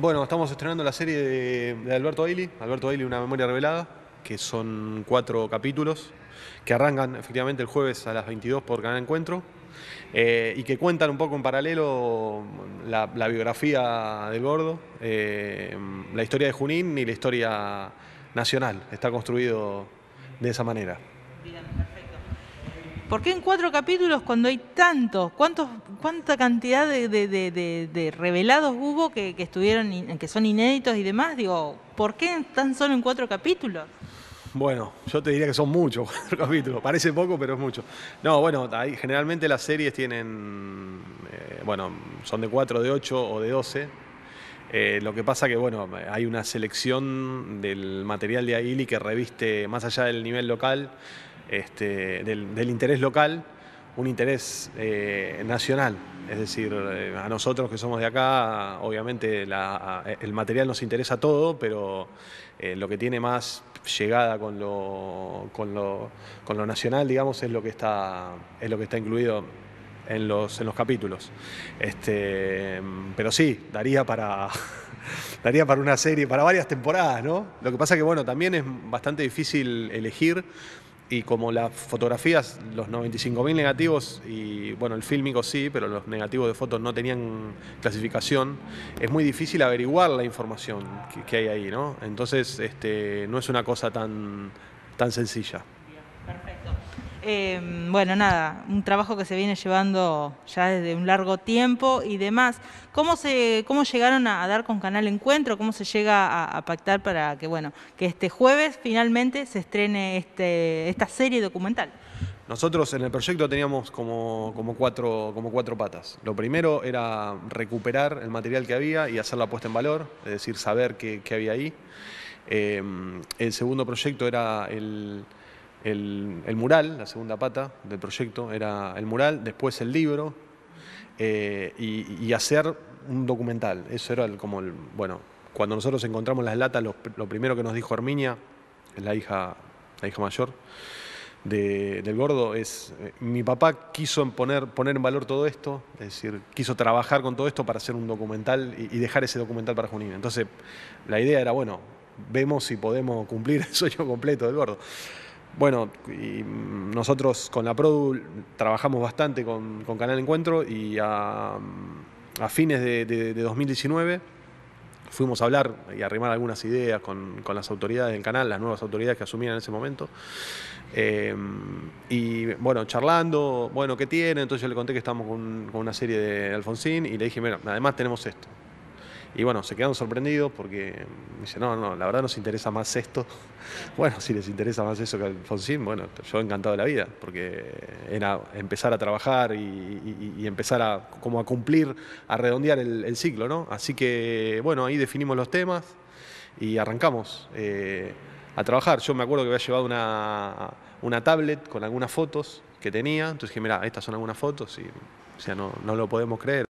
Bueno, estamos estrenando la serie de, Alberto Ailey, Alberto Ailey, Una Memoria Revelada, que son cuatro capítulos que arrancan efectivamente el jueves a las 22 por Canal Encuentro eh, y que cuentan un poco en paralelo la, biografía del gordo, eh, la historia de Junín y la historia nacional. Está construido de esa manera. ¿Por qué en cuatro capítulos cuando hay tantos? ¿Cuántos, ¿Cuánta cantidad de, revelados hubo que, estuvieron, que son inéditos y demás? Digo, ¿por qué tan solo en cuatro capítulos? Bueno, yo te diría que son muchos cuatro capítulos. Parece poco, pero es mucho. No, bueno, generalmente las series tienen, eh, bueno, son de cuatro, de ocho o de doce. Eh, lo que pasa que, bueno, hay una selección del material de y que reviste, más allá del nivel local, este, del, interés local, un interés eh, nacional. Es decir, eh, a nosotros que somos de acá, obviamente el material nos interesa todo, pero eh, lo que tiene más llegada con lo, con lo, nacional, digamos, es lo que está, es lo que está incluido en los, los capítulos. Este, pero sí, daría para, daría para una serie, para varias temporadas, ¿no? Lo que pasa que, bueno, también es bastante difícil elegir y como las fotografías, los 95.000 negativos, y bueno, el fílmico sí, pero los negativos de fotos no tenían clasificación, es muy difícil averiguar la información que, hay ahí, ¿no? Entonces, este, no es una cosa tan, tan sencilla. Perfecto. Em, bueno, nada, un trabajo que se viene llevando ya desde un largo tiempo y demás. ¿Cómo, se, cómo llegaron a, dar con Canal Encuentro? ¿Cómo se llega a, pactar para que, bueno, que este jueves finalmente se estrene este, esta serie documental? Nosotros en el proyecto teníamos como, como, cuatro, como cuatro patas. Lo primero era recuperar el material que había y hacer la puesta en valor, es decir, saber qué, había ahí. Em, el segundo proyecto era el el, mural, la segunda pata del proyecto era el mural, después el libro eh, y, hacer un documental. Eso era el, como el, bueno, cuando nosotros encontramos las latas, lo, primero que nos dijo Herminia, la hija, la hija mayor de, del gordo, es eh, mi papá quiso poner, poner en valor todo esto, es decir, quiso trabajar con todo esto para hacer un documental y, y dejar ese documental para Junín. Entonces, la idea era, bueno, vemos si podemos cumplir el sueño completo del gordo. Bueno, y nosotros con la Produ trabajamos bastante con, Canal Encuentro y a, fines de, 2019 fuimos a hablar y arrimar algunas ideas con, las autoridades del canal, las nuevas autoridades que asumían en ese momento. Eh, y bueno, charlando, bueno, ¿qué tiene? Entonces yo le conté que estamos con, con una serie de Alfonsín y le dije, mira, además tenemos esto. Y bueno, se quedaron sorprendidos porque dice, no, no, la verdad nos interesa más esto. Bueno, si les interesa más eso que Alfonsín, bueno, yo he encantado de la vida, porque era empezar a trabajar y, empezar a, como a cumplir, a redondear el, ciclo, ¿no? Así que, bueno, ahí definimos los temas y arrancamos eh, a trabajar. Yo me acuerdo que había llevado una, tablet con algunas fotos que tenía, entonces dije, mira, estas son algunas fotos y, o sea, no, no lo podemos creer.